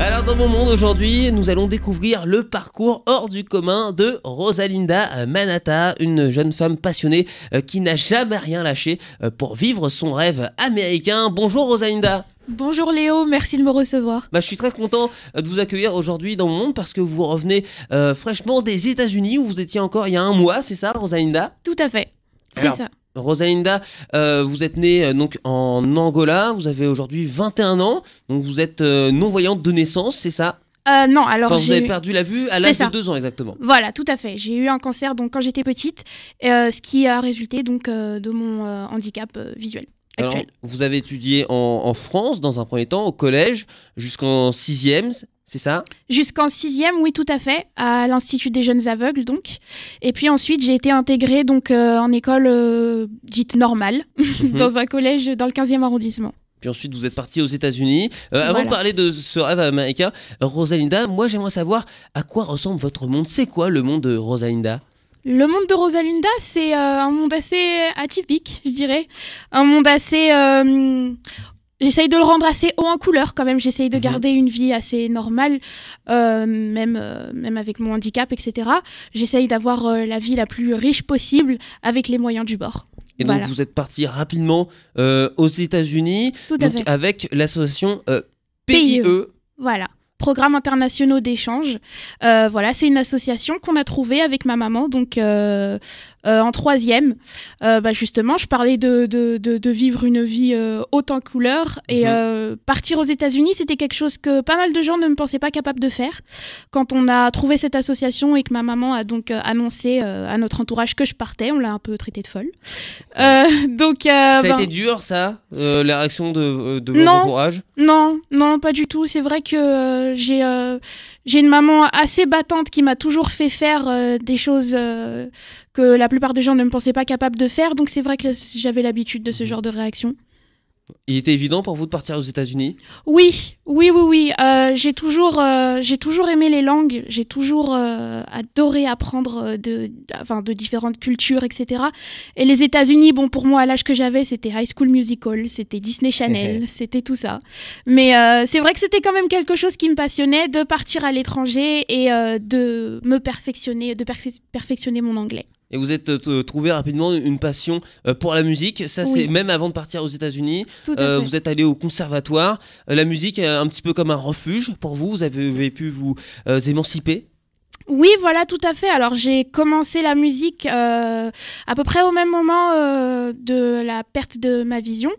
Alors dans mon monde aujourd'hui, nous allons découvrir le parcours hors du commun de Rosalinda Manata, une jeune femme passionnée euh, qui n'a jamais rien lâché euh, pour vivre son rêve américain. Bonjour Rosalinda. Bonjour Léo, merci de me recevoir. Bah, je suis très content euh, de vous accueillir aujourd'hui dans mon monde parce que vous revenez fraîchement des États-Unis où vous étiez encore il y a un mois, c'est ça Rosalinda Tout à fait. C'est ça. Rosalinda, euh, vous êtes née euh, donc en Angola, vous avez aujourd'hui 21 ans, donc vous êtes euh, non-voyante de naissance, c'est ça non, alors j'ai vous avez perdu la vue à l'âge de 2 ans exactement. Voilà, tout à fait. J'ai eu un cancer donc quand j'étais petite, ce qui a résulté donc de mon handicap visuel. Alors, vous avez étudié en, en, France dans un premier temps, au collège, jusqu'en 6e, c'est ça Jusqu'en sixième, oui, tout à fait, à l'Institut des jeunes aveugles, donc. Et puis ensuite, j'ai été intégrée donc euh, en école euh, dite normale, mhm. dans un collège dans le 15e arrondissement. Puis ensuite, vous êtes partie aux États-Unis. Euh, avant de parler de ce rêve américain, Rosalinda, moi j'aimerais savoir à quoi ressemble votre monde. C'est quoi le monde de Rosalinda le monde de Rosalinda, c'est un monde assez atypique, je dirais. Un monde assez J'essaye de le rendre assez haut en couleur quand même. J'essaye de mhm. garder une vie assez normale, euh, même euh, même avec mon handicap, etc. J'essaye d'avoir euh, la vie la plus riche possible avec les moyens du bord. Et donc vous êtes parti rapidement aux États-Unis, avec l'association PIE. E. Voilà. Programme International d'échange. voilà, c'est une association qu'on a trouvée avec ma maman, donc euh, en troisième, euh, bah justement, je parlais de, vivre une vie euh, haute en couleur et mhm. partir aux États-Unis, c'était quelque chose que pas mal de gens ne me pensaient pas capable de faire. Quand on a trouvé cette association et que ma maman a donc annoncé à notre entourage que je partais, on l'a un peu traité de folle. donc ça a ben été dur, ça, la réaction de, de non, Non, non, pas du tout. C'est vrai que j'ai une maman assez battante qui m'a toujours fait faire des choses que la plupart des gens ne me pensaient pas capable de faire. Donc c'est vrai que j'avais l'habitude de ce mhm. genre de réaction. Il était évident pour vous de partir aux États-Unis Oui, oui, oui, oui. Euh, j'ai toujours, euh, j'ai toujours aimé les langues. J'ai toujours euh, adoré apprendre de, de différentes cultures, etc. Et les États-Unis, bon, pour moi, à l'âge que j'avais, c'était High School Musical, c'était Disney Channel, c'était tout ça. Mais c'est vrai que c'était quand même quelque chose qui me passionnait de partir à l'étranger et de me perfectionner, de perfectionner mon anglais et vous êtes euh, trouvé rapidement une passion euh, pour la musique. Ça, c'est même avant de partir aux États-Unis. Euh, vous êtes allé au conservatoire. la musique, est un petit peu comme un refuge pour vous. vous avez pu vous émanciper. Oui, voilà, tout à fait. Alors j'ai commencé la musique euh, à peu près au même moment euh, de la perte de ma vision,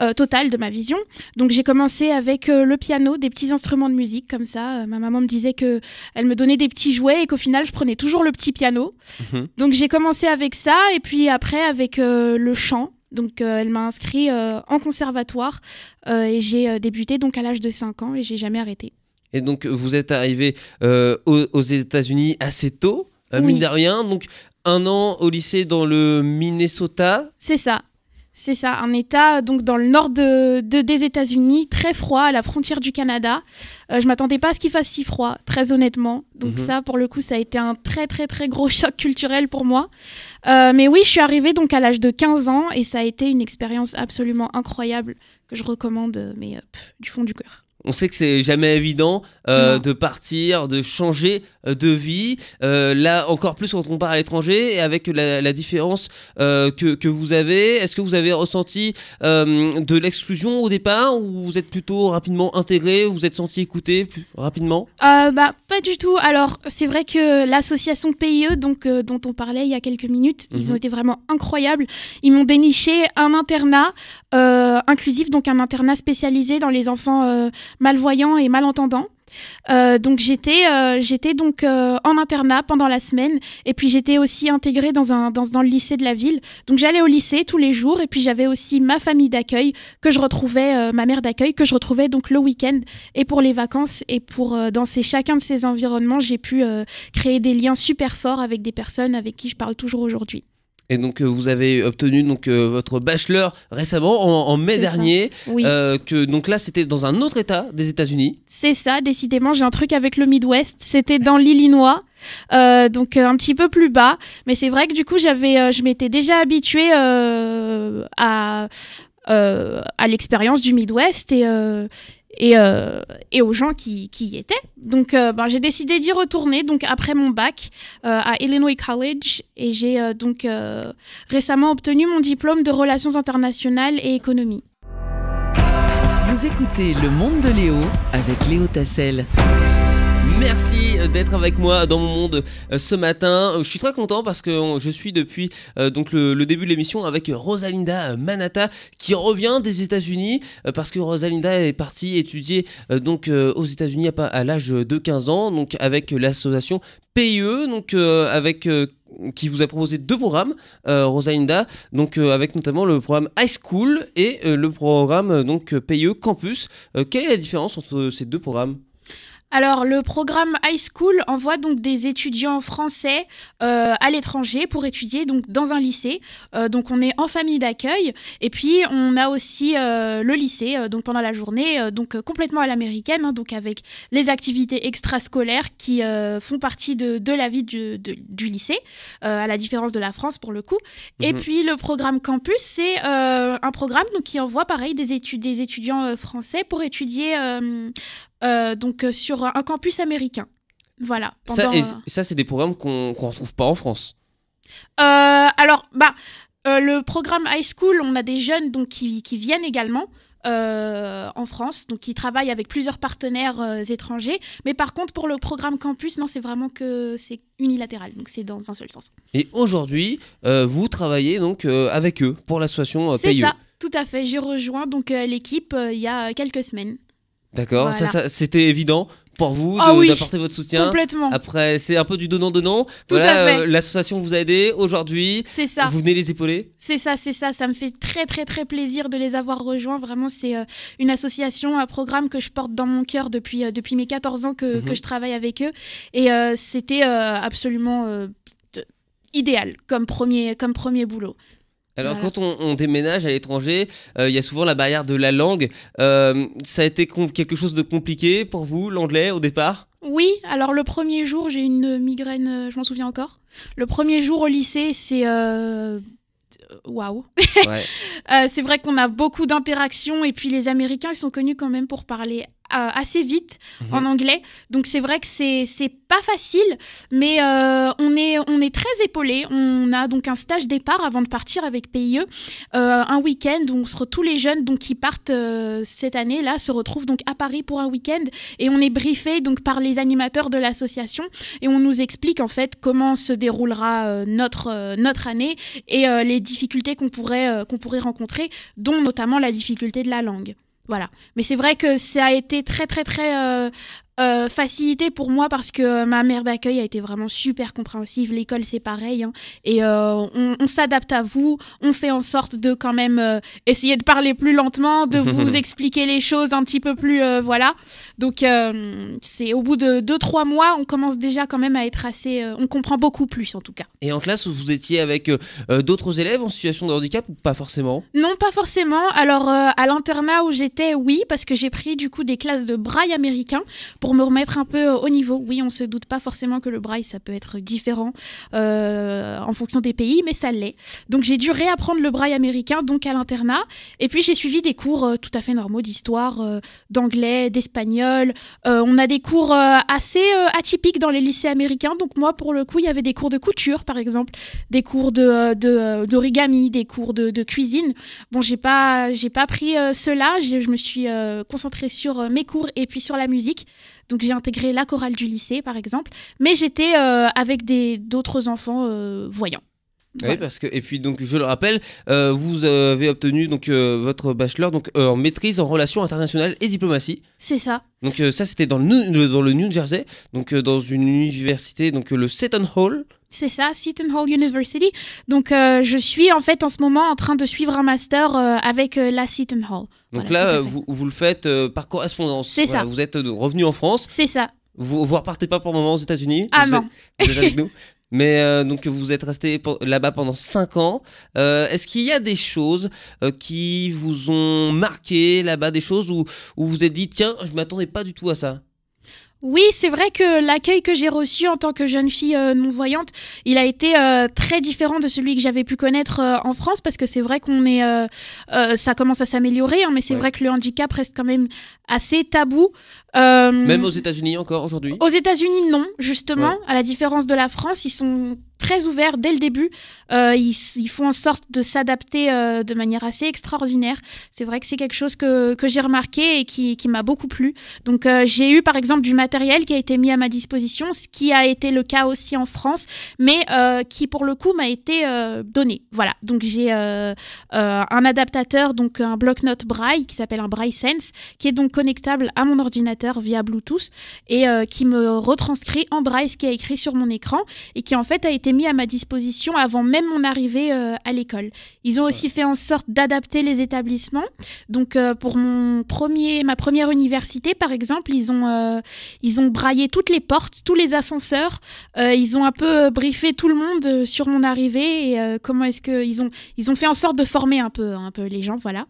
euh, totale de ma vision. Donc j'ai commencé avec le piano, des petits instruments de musique comme ça. ma maman me disait que elle me donnait des petits jouets et qu'au final je prenais toujours le petit piano. Mhm. Donc j'ai commencé avec ça et puis après avec le chant. Donc elle m'a inscrit en conservatoire et j'ai débuté donc à l'âge de 5 ans et j'ai jamais arrêté. Et donc, vous êtes arrivé euh, aux, États-Unis assez tôt, hein, mine de rien. Donc, un an au lycée dans le Minnesota. C'est ça. C'est ça, un État donc dans le nord des États-Unis, très froid, à la frontière du Canada. Euh, je m'attendais pas à ce qu'il fasse si froid, très honnêtement. Donc mhm. ça, pour le coup, ça a été un très très très gros choc culturel pour moi. Euh, mais oui, je suis arrivée donc à l'âge de 15 ans et ça a été une expérience absolument incroyable que je recommande, euh, mais du fond du cœur on sait que c'est jamais évident euh, de partir, de changer euh, de vie. Euh, là, encore plus quand on part à l'étranger et avec la, différence que, vous avez, est-ce que vous avez ressenti de l'exclusion au départ ou vous êtes plutôt rapidement intégré, vous êtes senti écouté plus rapidement Bah pas du tout. Alors c'est vrai que l'association PIE, donc dont on parlait il y a quelques minutes, ils mhm. ont été vraiment incroyables. Ils m'ont déniché un internat inclusif, donc un internat spécialisé dans les enfants malvoyant et malentendant, euh, donc j'étais euh, j'étais donc euh, en internat pendant la semaine et puis j'étais aussi intégrée dans un dans, dans le lycée de la ville. Donc j'allais au lycée tous les jours et puis j'avais aussi ma famille d'accueil que je retrouvais ma mère d'accueil que je retrouvais donc le week-end et pour les vacances et pour dans chacun de ces environnements j'ai pu créer des liens super forts avec des personnes avec qui je parle toujours aujourd'hui. Et donc euh, vous avez obtenu donc euh, votre bachelor récemment en, mai dernier. Oui. Euh, que donc là c'était dans un autre État des États-Unis. C'est ça, décidément j'ai un truc avec le Midwest. C'était dans l'Illinois. donc un petit peu plus bas, mais c'est vrai que du coup j'avais, je m'étais déjà habituée à à l'expérience du Midwest et euh, et, aux gens qui, y étaient. Donc euh, ben, j'ai décidé d'y retourner donc après mon bac euh, à Illinois College et j'ai donc récemment obtenu mon diplôme de relations internationales et économie. Vous écoutez Le Monde de Léo avec Léo Tassel. Merci euh, d'être avec moi dans mon monde euh, ce matin. Euh, je suis très content parce que je suis depuis donc le, début de l'émission avec Rosalinda Manata qui revient des États-Unis parce que Rosalinda est partie étudier donc aux États-Unis à, l'âge de 15 ans donc avec l'association PIE e, donc avec qui vous a proposé deux programmes, Rosalinda, donc avec notamment le programme High School et le programme donc PIE e Campus. quelle est la différence entre ces deux programmes alors, le programme High School envoie donc des étudiants français euh, à l'étranger pour étudier donc dans un lycée. Euh, donc, on est en famille d'accueil. Et puis, on a aussi euh, le lycée donc pendant la journée, donc complètement à l'américaine, hein, donc avec les activités extrascolaires qui font partie de, de la vie du, du lycée, à la différence de la France pour le coup. Et mhm. puis, le programme Campus, c'est un programme donc, qui envoie pareil des, des étudiants français pour étudier euh, donc euh, sur un campus américain. Voilà. ça, euh, et, ça c'est des programmes qu'on ne retrouve pas en France. alors, bah, le programme high school, on a des jeunes donc, qui, viennent également. en France, donc ils travaillent avec plusieurs partenaires étrangers. Mais par contre, pour le programme campus, non, c'est vraiment que c'est unilatéral, donc c'est dans un seul sens. Et aujourd'hui, vous travaillez donc avec eux pour l'association PayE. C'est ça, tout à fait. J'ai rejoint donc l'équipe il y a quelques semaines. D'accord, ça, c'était évident pour vous ah d'apporter votre soutien. Complètement. Après, c'est un peu du donnant donnant. Euh, l'association vous a aidé aujourd'hui. C'est ça. Vous venez les épauler. C'est ça, c'est ça. Ça me fait très très très plaisir de les avoir rejoints. Vraiment, c'est euh, une association, un programme que je porte dans mon cœur depuis euh, depuis mes 14 ans mhm. que, je travaille avec eux. Et c'était absolument idéal comme premier comme premier boulot. Alors quand on, déménage à l'étranger, euh, il y a souvent la barrière de la langue. Euh, ça a été quelque chose de compliqué pour vous, l'anglais, au départ Oui, alors le premier jour, j'ai une migraine, euh, je m'en souviens encore. Le premier jour au lycée, c'est... waouh. c'est vrai qu'on a beaucoup d'interactions et puis les Américains ils sont connus quand même pour parler euh, assez vite mhm. en anglais. Donc c'est vrai que c'est pas facile, mais euh, on, est, on est très épaulé. On a donc un stage départ avant de partir avec PIE, euh, un week-end où on tous les jeunes donc, qui partent cette année-là se retrouvent donc à Paris pour un week-end et on est briefé donc par les animateurs de l'association et on nous explique en fait comment se déroulera notre, notre année et les difficultés qu'on pourrait, qu'on pourrait rencontrer, dont notamment la difficulté de la langue. Voilà. Mais c'est vrai que ça a été très très très euh, euh, facilité pour moi parce que euh, ma mère d'accueil a été vraiment super compréhensive. L'école, c'est pareil. Hein. Et euh, on, s'adapte à vous. On fait en sorte de quand même essayer de parler plus lentement, de vous expliquer les choses un petit peu plus. voilà. Donc, c'est au bout de 2-3 mois, on commence déjà quand même à être assez. on comprend beaucoup plus en tout cas. Et en classe, vous étiez avec d'autres élèves en situation de handicap ou pas forcément Non, pas forcément. Alors, à l'internat où j'étais, oui, parce que j'ai pris du coup des classes de braille américain pour me remettre un peu au niveau. Oui, on se doute pas forcément que le braille, ça peut être différent euh, en fonction des pays, mais ça l'est. Donc j'ai dû réapprendre le braille américain, donc à l'internat. Et puis j'ai suivi des cours euh, tout à fait normaux d'histoire, euh, d'anglais, d'espagnol. Euh, on a des cours assez atypiques dans les lycées américains. Donc moi, pour le coup, il y avait des cours de couture, par exemple, des cours de, d'origami, des cours de, de cuisine. Bon, j'ai pas, j'ai pas pris cela. Je me suis concentrée sur mes cours et puis sur la musique. Donc j'ai intégré la chorale du lycée, par exemple, mais j'étais euh, avec des d'autres enfants euh, voyants. Oui, parce que et puis donc je le rappelle, euh, vous avez obtenu donc euh, votre bachelor donc euh, en maîtrise en relations internationales et diplomatie. C'est ça. Donc ça c'était dans le, dans le New Jersey, donc dans une université donc le Seton Hall. C'est ça, Seton Hall University. Donc je suis en fait en ce moment en train de suivre un master avec la Seton Hall. Donc là vous, vous, le faites par correspondance. C'est ça. Vous êtes revenu en France. C'est ça. Vous, vous repartez pas pour le moment aux États-Unis Ah non. vous êtes avec nous. Mais euh, donc vous êtes resté là-bas pendant 5 ans. Euh, est-ce qu'il y a des choses euh, qui vous ont marqué là-bas, des choses où, vous vous êtes dit tiens, je ne m'attendais pas du tout à ça oui, c'est vrai que l'accueil que j'ai reçu en tant que jeune fille non-voyante, il a été très différent de celui que j'avais pu connaître en France, parce que c'est vrai qu'on est, ça commence à s'améliorer, hein, mais c'est vrai que le handicap reste quand même assez tabou. Euh, Même aux États-Unis encore aujourd'hui Aux États-Unis, non, justement. À la différence de la France, ils sont très ouverts dès le début. Euh, ils, font en sorte de s'adapter euh, de manière assez extraordinaire. C'est vrai que c'est quelque chose que, j'ai remarqué et qui, qui m'a beaucoup plu. Donc, j'ai eu par exemple du matériel qui a été mis à ma disposition, ce qui a été le cas aussi en France, mais qui pour le coup m'a été donné. Voilà. Donc, j'ai un adaptateur, donc un bloc-notes braille qui s'appelle un Braille Sense, qui est donc connectable à mon ordinateur via Bluetooth et euh, qui me retranscrit en braille ce qui a écrit sur mon écran et qui en fait a été mis à ma disposition avant même mon arrivée euh, à l'école. Ils ont aussi fait en sorte d'adapter les établissements. Donc euh, pour mon premier, ma première université par exemple, ils ont ils ont braillé toutes les portes, tous les ascenseurs. ils ont un peu briefé tout le monde sur mon arrivée et comment est-ce que ils ont ils ont fait en sorte de former un peu hein, un peu les gens voilà.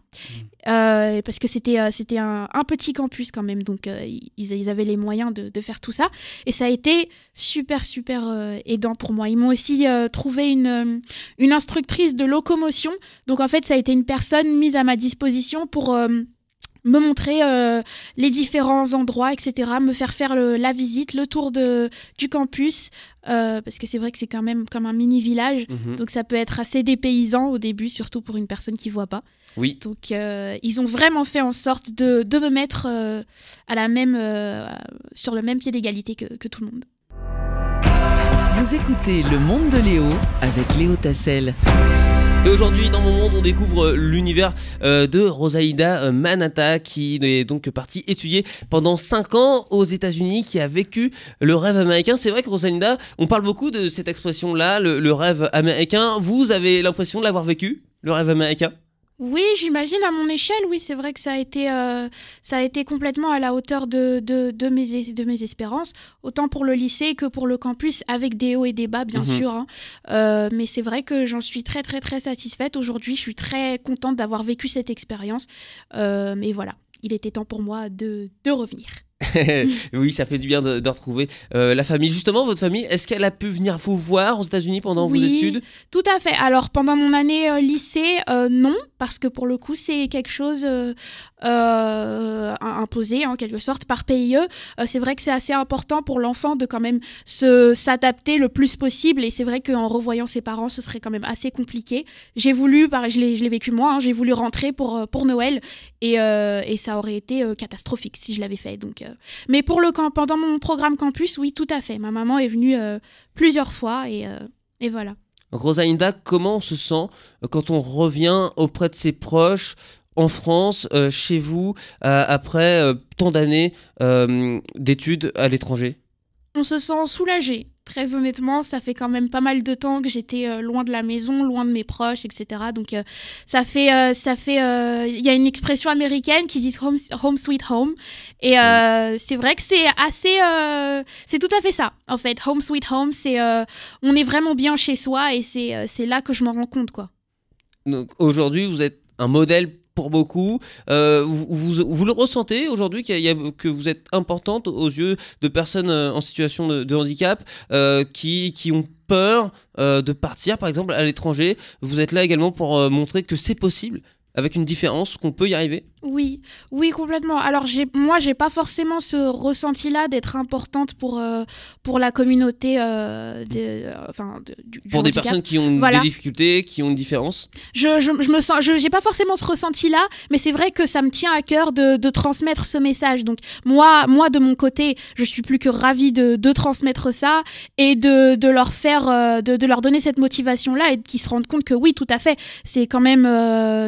Mmh. parce que c'était c'était un, petit campus quand même donc ils, avaient les moyens de, faire tout ça. Et ça a été super, super euh, aidant pour moi. Ils m'ont aussi euh, trouvé euh, une, instructrice de locomotion. Donc en fait, ça a été une personne mise à ma disposition pour me montrer euh, les différents endroits, etc., me faire faire la visite, le tour du campus, euh, parce que c'est vrai que c'est quand même comme un mini village, mhm. donc ça peut être assez dépaysant au début, surtout pour une personne qui voit pas. Oui. Donc euh, ils ont vraiment fait en sorte de, me mettre à la même, sur le même pied d'égalité que, que tout le monde. Vous écoutez Le Monde de Léo avec Léo Tassel aujourd'hui, dans mon monde, on découvre euh, l'univers euh, de Rosalinda euh, Manata, qui est donc partie étudier pendant 5 ans aux États-Unis, qui a vécu le rêve américain. C'est vrai que Rosalinda, on parle beaucoup de cette expression-là, le rêve américain. Vous avez l'impression de l'avoir vécu, le rêve américain oui, j'imagine à mon échelle, oui, c'est vrai que ça a été, euh, ça a été complètement à la hauteur de, mes, de mes espérances, autant pour le lycée que pour le campus, avec des hauts et des bas, bien mhm. sûr. Hein. Euh, mais c'est vrai que j'en suis très, très, très satisfaite. Aujourd'hui, je suis très contente d'avoir vécu cette expérience. Euh, mais voilà, il était temps pour moi de, de revenir. oui, ça fait du bien de, retrouver euh, la famille. Justement, votre famille, est-ce qu'elle a pu venir vous voir aux États-Unis pendant vos études Tout à fait. Alors, pendant mon année euh, lycée, euh, non, parce que pour le coup, c'est quelque chose imposé en quelque sorte par PIE. c'est vrai que c'est assez important pour l'enfant de quand même se s'adapter le plus possible. Et c'est vrai qu'en revoyant ses parents, ce serait quand même assez compliqué. J'ai voulu, je l'ai vécu moi, hein, j'ai voulu rentrer pour, pour Noël et, et ça aurait été catastrophique si je l'avais fait. Donc, euh, mais pour le camp, pendant mon programme campus, oui, tout à fait. Ma maman est venue euh, plusieurs fois et, euh, et voilà. Rosalinda, comment on se sent quand on revient auprès de ses proches en France, chez vous, après tant d'années d'études à l'étranger On se sent soulagé. Très honnêtement, ça fait quand même pas mal de temps que j'étais euh, loin de la maison, loin de mes proches, etc. Donc euh, ça fait, euh, ça fait, il y a une expression américaine qui dit home, sweet home, et c'est vrai que c'est assez, c'est tout à fait ça en fait. Home sweet home, c'est, on est vraiment bien chez soi et c'est, c'est là que je m'en rends compte quoi. Donc aujourd'hui, vous êtes un modèle pour beaucoup. Euh, vous, le ressentez aujourd'hui que vous êtes importante aux yeux de personnes euh, en situation de, handicap euh, qui, ont peur de partir, par exemple, à l'étranger. Vous êtes là également pour montrer que c'est possible, avec une différence, qu'on peut y arriver oui, oui, complètement. Alors j'ai, moi, j'ai pas forcément ce ressenti-là d'être importante pour euh, pour la communauté, euh, euh enfin, du, pour des personnes qui ont des difficultés, qui ont une différence. Je, je, me sens, je j'ai pas forcément ce ressenti-là, mais c'est vrai que ça me tient à cœur de, de, transmettre ce message. Donc moi, moi de mon côté, je suis plus que ravie de, de transmettre ça et de, de leur faire, euh, de, de leur donner cette motivation-là et qu'ils se rendent compte que oui, tout à fait, c'est quand même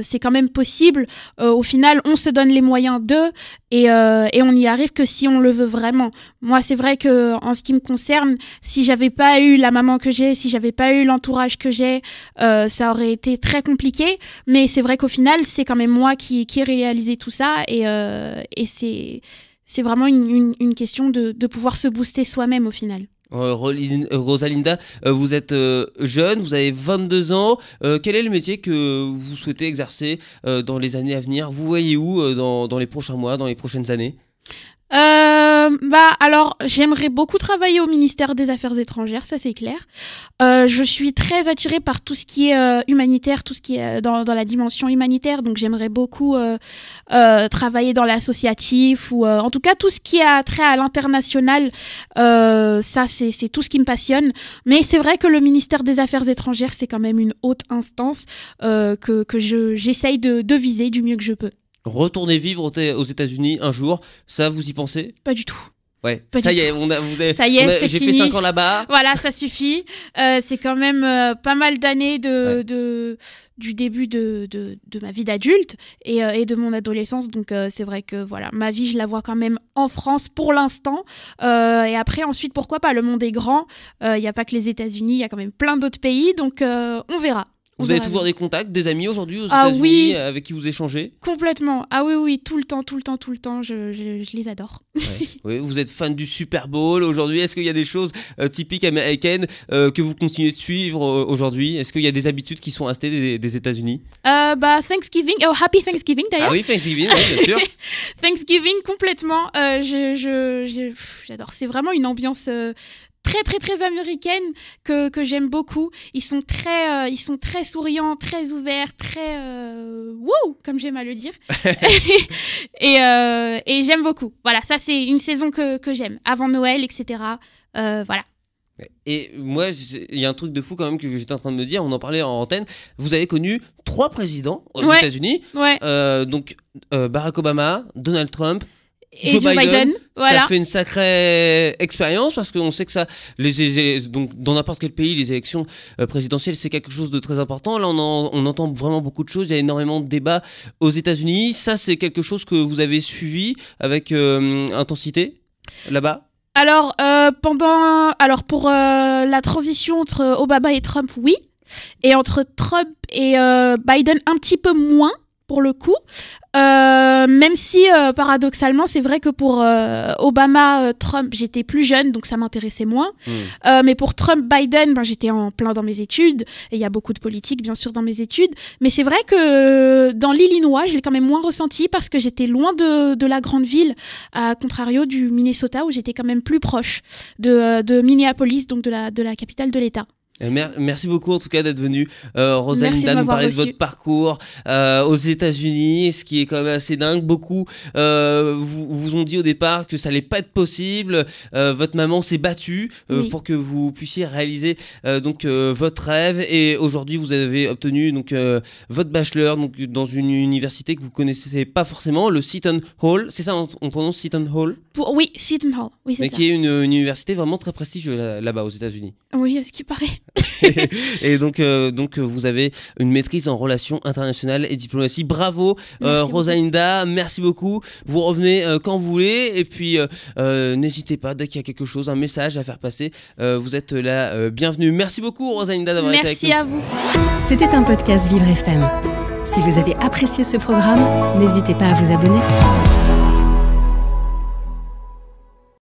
c'est quand même possible. au final on se donne les moyens d'eux et, euh, et on n'y arrive que si on le veut vraiment. Moi, c'est vrai que en ce qui me concerne, si j'avais pas eu la maman que j'ai, si j'avais pas eu l'entourage que j'ai, euh, ça aurait été très compliqué. Mais c'est vrai qu'au final, c'est quand même moi qui, qui ai réalisé tout ça et, euh, et c'est c'est vraiment une, une, une question de, de pouvoir se booster soi-même au final. Euh, euh, Rosalinda, euh, vous êtes jeune, vous avez 22 ans. Quel est le métier que vous souhaitez exercer dans les années à venir Vous voyez où dans, les prochains mois, dans les prochaines années euh, bah alors j'aimerais beaucoup travailler au ministère des Affaires étrangères, ça c'est clair. Euh, je suis très attirée par tout ce qui est euh, humanitaire, tout ce qui est dans, dans la dimension humanitaire, donc j'aimerais beaucoup travailler dans l'associatif ou en tout cas tout ce qui a trait à l'international. ça c'est c'est tout ce qui me passionne. Mais c'est vrai que le ministère des Affaires étrangères c'est quand même une haute instance que que je j'essaye de, de viser du mieux que je peux retourner vivre aux États-Unis un jour, ça vous y pensez Pas du tout. Ouais, ça, y est, j'ai fait 5 ans là-bas. Voilà, ça suffit. Euh, c'est quand même euh, pas mal d'années de, du début de, de, ma vie d'adulte et, euh, de mon adolescence. Donc c'est vrai que voilà, ma vie, je la vois quand même en France pour l'instant. et après, ensuite, pourquoi pas Le monde est grand. Il n'y a pas que les États-Unis, il y a quand même plein d'autres pays. Donc on verra. Vous avez toujours des contacts, des amis aujourd'hui aux ah États-Unis euh, avec qui vous échangez Complètement. Ah oui, oui, tout le temps, tout le temps, tout le temps. Je, les adore. vous êtes fan du Super Bowl aujourd'hui. Est-ce qu'il y a des choses euh, typiques américaines euh, que vous continuez de suivre aujourd'hui Est-ce qu'il y a des habitudes qui sont restées des, États-Unis Bah Thanksgiving, oh Happy Thanksgiving d'ailleurs. Ah oui, Thanksgiving, c'est bien sûr. Thanksgiving complètement. je, j'adore. C'est vraiment une ambiance très très très américaine que, que j'aime beaucoup. Ils sont très euh, ils sont très souriants, très ouverts, très euh, comme j'aime à le dire. et, euh, et j'aime beaucoup. Voilà, ça c'est une saison que, que j'aime avant Noël, etc. Euh, voilà. Et moi, il y a un truc de fou quand même que j'étais en train de me dire, on en parlait en antenne. Vous avez connu trois présidents aux États-Unis. Ouais. donc Barack Obama, Donald Trump, Joe, Biden, ça fait une sacrée expérience parce qu'on sait que ça, les, donc dans n'importe quel pays, les élections euh, présidentielles, c'est quelque chose de très important. Là, on, entend vraiment beaucoup de choses. Il y a énormément de débats aux États-Unis. Ça, c'est quelque chose que vous avez suivi avec euh, intensité là-bas. Alors euh, pendant, alors pour la transition entre Obama et Trump, oui, et entre Trump et Biden, un petit peu moins pour le coup. Euh, même si euh, paradoxalement, c'est vrai que pour euh, Obama, Trump, j'étais plus jeune, donc ça m'intéressait moins. Hmm. mais pour Trump, Biden, ben, j'étais en plein dans mes études. Et il y a beaucoup de politique, bien sûr, dans mes études. Mais c'est vrai que dans l'Illinois, j'ai quand même moins ressenti parce que j'étais loin de, la grande ville, à contrario du Minnesota où j'étais quand même plus proche de, de Minneapolis, donc de la, de la capitale de l'État. Euh, merci beaucoup en tout cas d'être venu. Euh, Rosalinda nous parler de votre parcours euh, aux États-Unis, ce qui est quand même assez dingue. Beaucoup euh, vous, vous ont dit au départ que ça allait pas être possible. votre maman s'est battue pour que vous puissiez réaliser donc votre rêve et aujourd'hui vous avez obtenu donc votre bachelor donc dans une université que vous connaissez pas forcément, le Seton Hall. C'est ça, on, prononce Seton Hall. oui, Seton Hall. Oui, Mais ça. qui est une, une, université vraiment très prestigieuse là-bas aux États-Unis. Oui, à ce qui paraît et donc, euh, donc, euh, vous avez une maîtrise en relations internationales et diplomatie. Bravo, euh, Rosalinda, merci beaucoup. Vous revenez quand vous voulez. Et puis, n'hésitez pas, dès qu'il y a quelque chose, un message à faire passer, vous êtes là bienvenue. Merci beaucoup, Rosalinda, d'avoir été avec nous. Merci à vous. C'était un podcast Vivre FM. Si vous avez apprécié ce programme, n'hésitez pas à vous abonner.